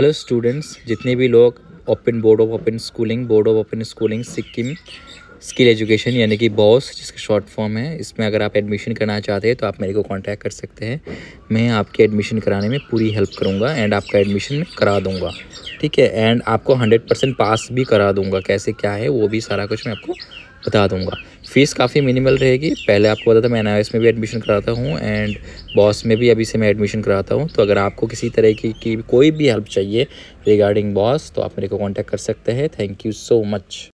hello students जितने भी लोग open board of open schooling board of open schooling Sikkim skill education यानी कि बॉस जिसका शॉर्ट फॉर्म है इसमें अगर आप एडमिशन कराना चाहते हैं तो आप मेरे को कांटेक्ट कर सकते हैं मैं आपकी एडमिशन कराने में पूरी हेल्प करूंगा एंड आपका एडमिशन करा दूंगा ठीक है एंड आपको 100 परसेंट पास भी करा दूंगा कैसे क्या है वो भी सारा कुछ मैं आपको बता दूंगा फ़ीस काफ़ी मिनिमल रहेगी पहले आपको पता था मैं एन में भी एडमिशन कराता हूँ एंड बॉस में भी अभी से मैं एडमिशन कराता हूँ तो अगर आपको किसी तरह की, की कोई भी हेल्प चाहिए रिगार्डिंग बॉस तो आप मेरे को कॉन्टैक्ट कर सकते हैं थैंक यू सो मच